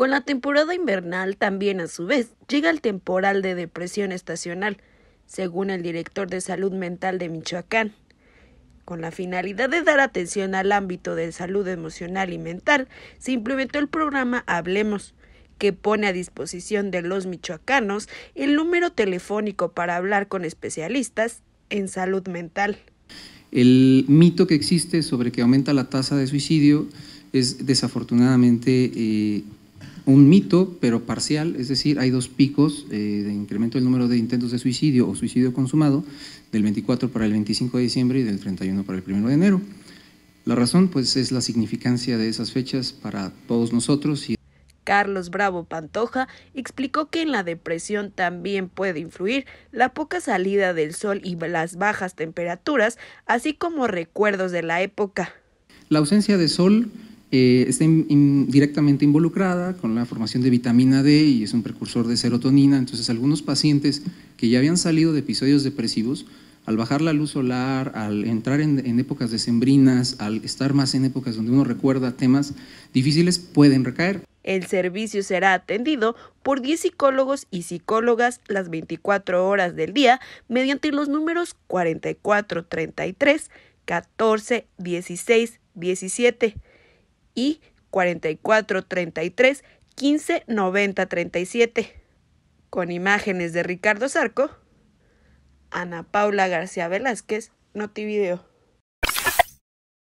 Con la temporada invernal también a su vez llega el temporal de depresión estacional, según el director de salud mental de Michoacán. Con la finalidad de dar atención al ámbito de salud emocional y mental, se implementó el programa Hablemos, que pone a disposición de los michoacanos el número telefónico para hablar con especialistas en salud mental. El mito que existe sobre que aumenta la tasa de suicidio es desafortunadamente eh, un mito, pero parcial, es decir, hay dos picos eh, de incremento del número de intentos de suicidio o suicidio consumado, del 24 para el 25 de diciembre y del 31 para el 1 de enero. La razón pues es la significancia de esas fechas para todos nosotros. Y... Carlos Bravo Pantoja explicó que en la depresión también puede influir la poca salida del sol y las bajas temperaturas, así como recuerdos de la época. La ausencia de sol eh, está directamente involucrada con la formación de vitamina D y es un precursor de serotonina. Entonces, algunos pacientes que ya habían salido de episodios depresivos, al bajar la luz solar, al entrar en, épocas épocas decembrinas, al estar más en épocas donde uno recuerda temas difíciles, pueden recaer. El servicio será atendido por 10 psicólogos y psicólogas las 24 horas del día mediante los números 4433, 14, 17 y 44 33 15 90 37. Con imágenes de Ricardo Zarco, Ana Paula García Velázquez, Notivideo.